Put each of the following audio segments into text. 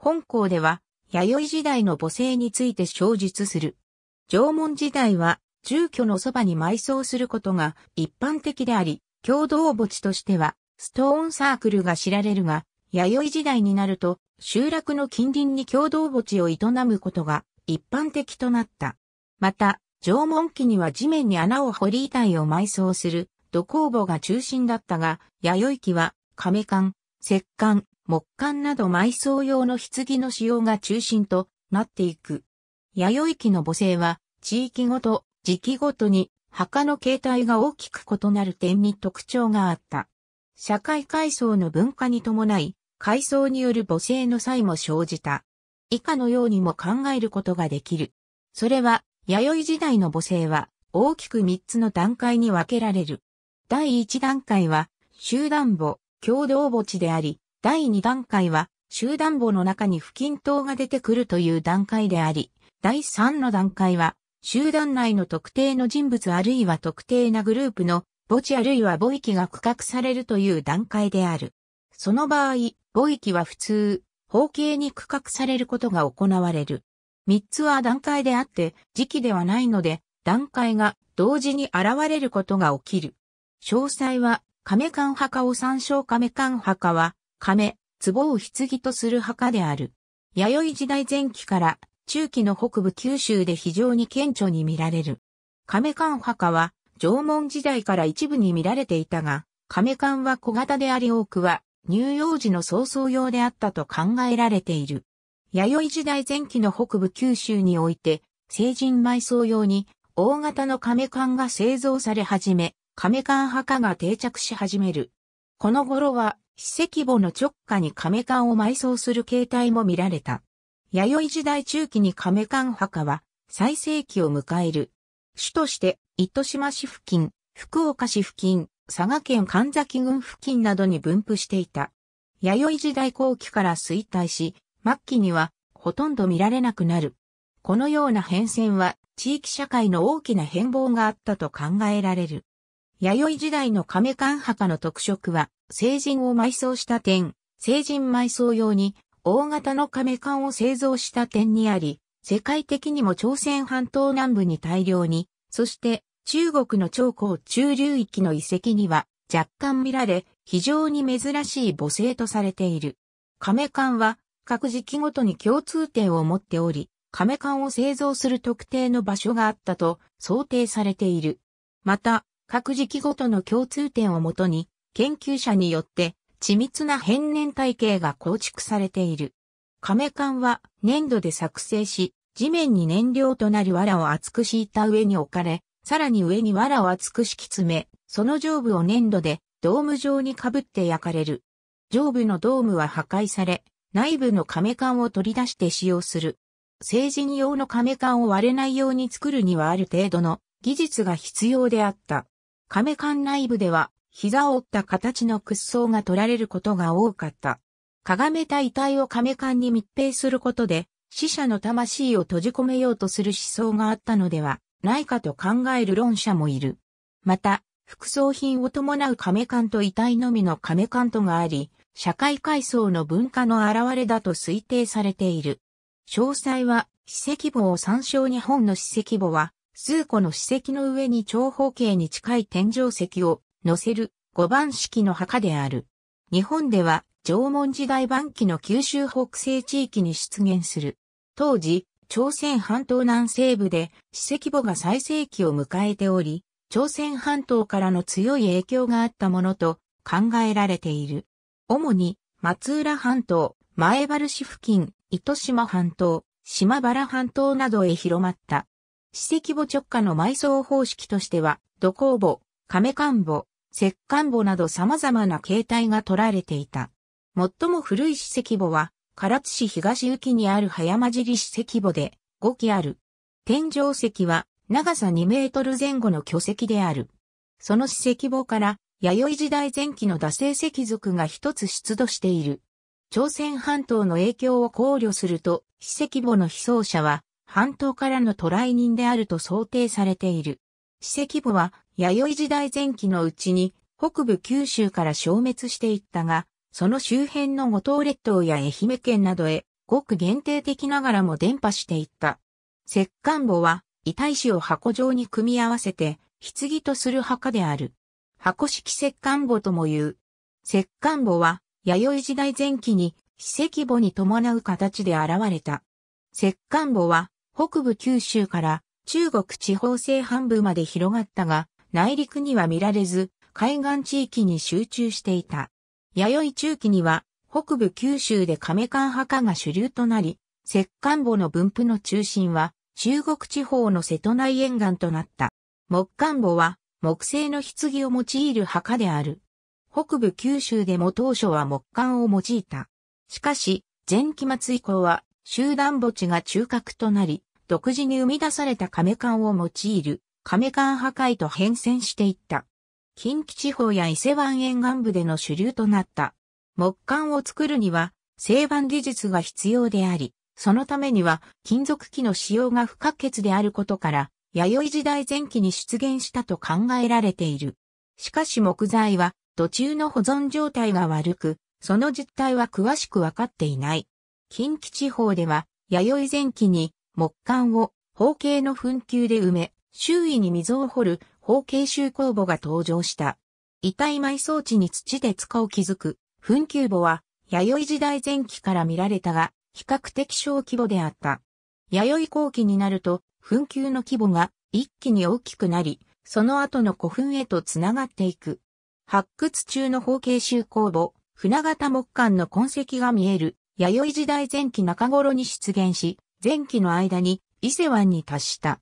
本校では、弥生時代の母性について詳述する。縄文時代は、住居のそばに埋葬することが一般的であり、共同墓地としては、ストーンサークルが知られるが、弥生時代になると、集落の近隣に共同墓地を営むことが一般的となった。また、縄文期には地面に穴を掘り遺体を埋葬する土工墓が中心だったが、弥生期は、亀館、石棺、木管など埋葬用の棺の使用が中心となっていく。弥生期の母性は、地域ごと、時期ごとに、墓の形態が大きく異なる点に特徴があった。社会階層の文化に伴い、階層による母性の際も生じた。以下のようにも考えることができる。それは、弥生時代の母性は、大きく3つの段階に分けられる。第1段階は、集団母、共同墓地であり、第2段階は、集団棒の中に不均等が出てくるという段階であり、第3の段階は、集団内の特定の人物あるいは特定なグループの墓地あるいは墓域が区画されるという段階である。その場合、墓域は普通、方形に区画されることが行われる。3つは段階であって、時期ではないので、段階が同時に現れることが起きる。詳細は、亀間派かを参照亀間派かは、亀、壺を棺とする墓である。弥生時代前期から中期の北部九州で非常に顕著に見られる。亀館墓は縄文時代から一部に見られていたが、亀館は小型であり多くは乳幼児の早々用であったと考えられている。弥生時代前期の北部九州において、成人埋葬用に大型の亀缶が製造され始め、亀缶墓が定着し始める。この頃は、非跡墓の直下に亀館を埋葬する形態も見られた。弥生時代中期に亀館墓は最盛期を迎える。主として糸島市付近、福岡市付近、佐賀県神崎郡付近などに分布していた。弥生時代後期から衰退し、末期にはほとんど見られなくなる。このような変遷は地域社会の大きな変貌があったと考えられる。弥生時代の亀館墓の特色は成人を埋葬した点、成人埋葬用に大型の亀缶を製造した点にあり、世界的にも朝鮮半島南部に大量に、そして中国の長江中流域の遺跡には若干見られ、非常に珍しい母性とされている。亀缶は各時期ごとに共通点を持っており、亀缶を製造する特定の場所があったと想定されている。また、各時期ごとの共通点をもとに、研究者によって緻密な変年体系が構築されている。亀缶は粘土で作成し、地面に燃料となる藁を厚く敷いた上に置かれ、さらに上に藁を厚く敷き詰め、その上部を粘土でドーム状にかぶって焼かれる。上部のドームは破壊され、内部の亀缶を取り出して使用する。成人用の亀缶を割れないように作るにはある程度の技術が必要であった。亀缶内部では膝を折った形の屈葬が取られることが多かった。かがめた遺体を亀缶に密閉することで、死者の魂を閉じ込めようとする思想があったのではないかと考える論者もいる。また、副葬品を伴う亀缶と遺体のみの亀缶とがあり、社会階層の文化の現れだと推定されている。詳細は、史跡簿を参照日本の史跡簿は、数個の史跡の上に長方形に近い天井石をのせる五番式の墓である。日本では縄文時代晩期の九州北西地域に出現する。当時、朝鮮半島南西部で史跡墓が最盛期を迎えており、朝鮮半島からの強い影響があったものと考えられている。主に松浦半島、前原市付近、糸島半島、島原半島などへ広まった。史跡墓直下の埋葬方式としては、土工墓、亀官墓、石棺墓など様々な形態が取られていた。最も古い史跡墓は、唐津市東行きにある早間尻史跡墓で5基ある。天井石は長さ2メートル前後の巨石である。その史跡墓から弥生時代前期の打製石族が一つ出土している。朝鮮半島の影響を考慮すると、史跡墓の被葬者は半島からの渡来人であると想定されている。史跡墓は弥生時代前期のうちに北部九州から消滅していったが、その周辺の五島列島や愛媛県などへ、ごく限定的ながらも伝播していった。石棺墓は、遺体紙を箱状に組み合わせて、棺とする墓である。箱式石棺墓とも言う。石棺墓は、弥生時代前期に、史跡墓に伴う形で現れた。石棺墓は、北部九州から中国地方西半部まで広がったが、内陸には見られず、海岸地域に集中していた。弥生中期には、北部九州で亀館墓が主流となり、石棺墓の分布の中心は、中国地方の瀬戸内沿岸となった。木棺墓は、木製の棺を用いる墓である。北部九州でも当初は木棺を用いた。しかし、前期末以降は、集団墓地が中核となり、独自に生み出された亀館を用いる亀間破壊と変遷していった。近畿地方や伊勢湾沿岸部での主流となった。木管を作るには、製板技術が必要であり、そのためには金属器の使用が不可欠であることから、弥生時代前期に出現したと考えられている。しかし木材は途中の保存状態が悪く、その実態は詳しくわかっていない。近畿地方では、弥生前期に木管を方形の紛糾で埋め、周囲に溝を掘る方形集公墓が登場した。遺体埋葬地に土で塚を築く、墳丘墓は、弥生時代前期から見られたが、比較的小規模であった。弥生後期になると、墳丘の規模が一気に大きくなり、その後の古墳へと繋がっていく。発掘中の方形集公墓、船形木管の痕跡が見える、弥生時代前期中頃に出現し、前期の間に伊勢湾に達した。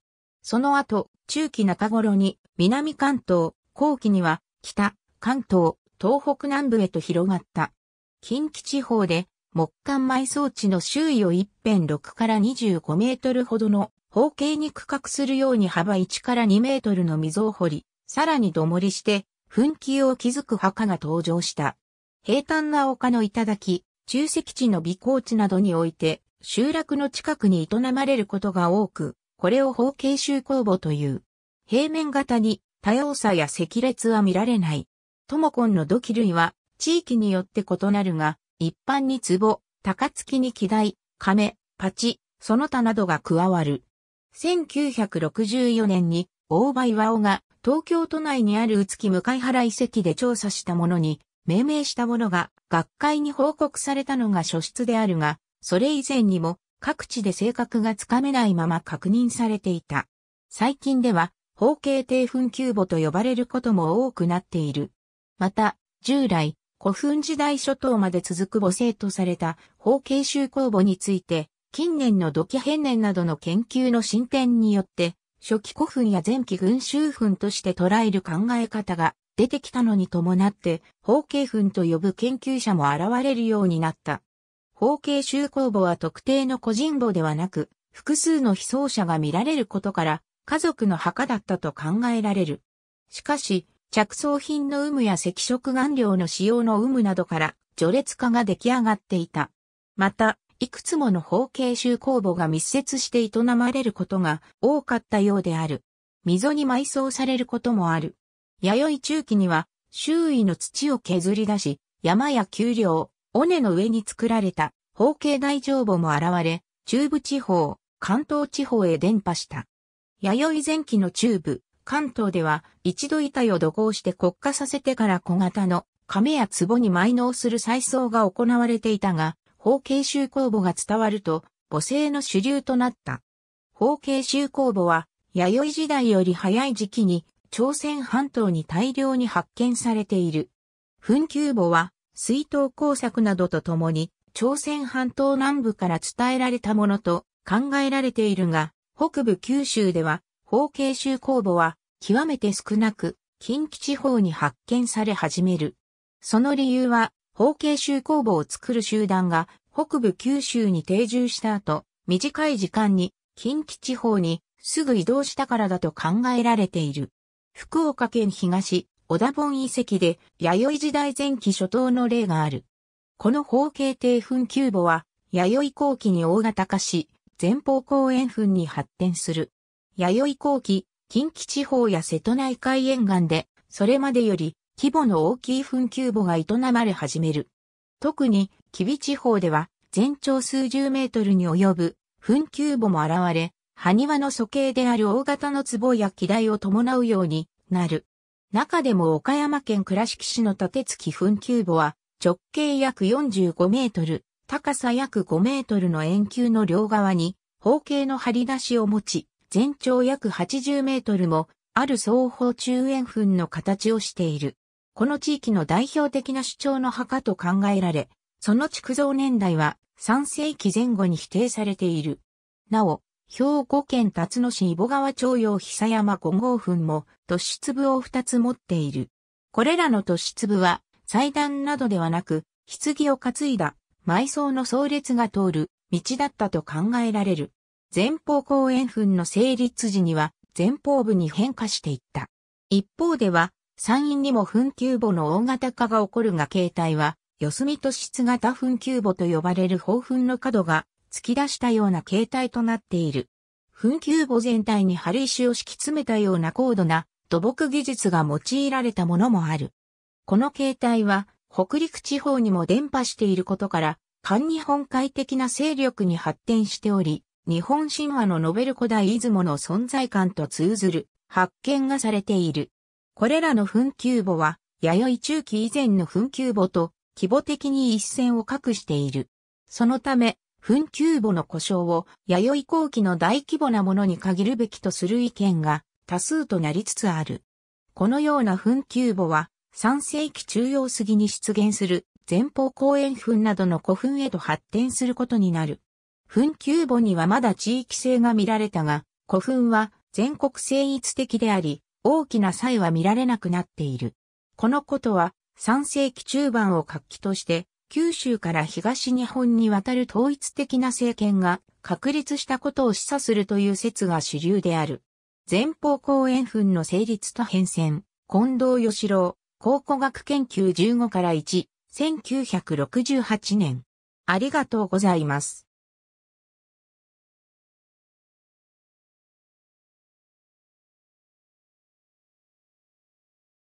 その後、中期中頃に南関東、後期には北、関東、東北南部へと広がった。近畿地方で木管埋葬地の周囲を一辺6から25メートルほどの方形に区画するように幅1から2メートルの溝を掘り、さらに土盛りして、噴気を築く墓が登場した。平坦な丘の頂、中石地の美高地などにおいて、集落の近くに営まれることが多く、これを方形集工母という。平面型に多様さや赤列は見られない。トモコンの土器類は地域によって異なるが、一般に壺、高槻に木台、亀、パチ、その他などが加わる。1964年に大場岩尾が東京都内にある宇月向原遺跡で調査したものに命名したものが学会に報告されたのが初出であるが、それ以前にも各地で性格がつかめないまま確認されていた。最近では、方形低墳丘母と呼ばれることも多くなっている。また、従来、古墳時代初頭まで続く母性とされた方形集公母について、近年の土器変年などの研究の進展によって、初期古墳や前期群集墳として捉える考え方が出てきたのに伴って、方形墳と呼ぶ研究者も現れるようになった。法慶州公墓は特定の個人墓ではなく、複数の被葬者が見られることから、家族の墓だったと考えられる。しかし、着想品の有無や赤色顔料の使用の有無などから、序列化が出来上がっていた。また、いくつもの法慶州公墓が密接して営まれることが多かったようである。溝に埋葬されることもある。弥生中期には、周囲の土を削り出し、山や丘陵、尾根の上に作られた方形大乗母も現れ、中部地方、関東地方へ伝播した。弥生前期の中部、関東では一度板を土工して国家させてから小型の亀や壺に埋納する再葬が行われていたが、方形修工母が伝わると母性の主流となった。方形修工母は弥生時代より早い時期に朝鮮半島に大量に発見されている。墳丘母は水筒工作などとともに、朝鮮半島南部から伝えられたものと考えられているが、北部九州では、法慶州公房は極めて少なく、近畿地方に発見され始める。その理由は、法慶州公房を作る集団が北部九州に定住した後、短い時間に近畿地方にすぐ移動したからだと考えられている。福岡県東小田本遺跡で弥生時代前期初頭の例がある。この方形底墳球墓は、弥生後期に大型化し、前方後円墳に発展する。弥生後期、近畿地方や瀬戸内海沿岸で、それまでより規模の大きい墳球墓が営まれ始める。特に、吉備地方では、全長数十メートルに及ぶ墳球墓も現れ、埴輪の素形である大型の壺や機台を伴うようになる。中でも岡山県倉敷市の立月墳丘墓は、直径約45メートル、高さ約5メートルの円球の両側に、方形の張り出しを持ち、全長約80メートルも、ある双方中円墳の形をしている。この地域の代表的な主張の墓と考えられ、その築造年代は3世紀前後に否定されている。なお、兵庫県辰野市伊保川町用久山5号墳も突出部を二つ持っている。これらの突出部は、祭壇などではなく、棺を担いだ、埋葬の葬列が通る道だったと考えられる。前方後円墳の成立時には、前方部に変化していった。一方では、山陰にも墳丘墓の大型化が起こるが形態は、四隅突出型墳丘墓と呼ばれる宝墳の角が突き出したような形態となっている。墳丘墓全体に張り石を敷き詰めたような高度な土木技術が用いられたものもある。この形態は北陸地方にも伝播していることから、環日本海的な勢力に発展しており、日本神話のノベル古代出雲の存在感と通ずる発見がされている。これらの墳丘墓は、弥生中期以前の墳丘墓と規模的に一線を画している。そのため、墳丘墓の故障を弥生後期の大規模なものに限るべきとする意見が多数となりつつある。このような墳丘墓は、3世紀中央過ぎに出現する前方後円墳などの古墳へと発展することになる。墳丘墓にはまだ地域性が見られたが、古墳は全国性一的であり、大きな際は見られなくなっている。このことは、3世紀中盤を活気として、九州から東日本にわたる統一的な政権が確立したことを示唆するという説が主流である。前方後円墳の成立と変遷、近藤義郎、考古学研究15から1、1968年。ありがとうございます。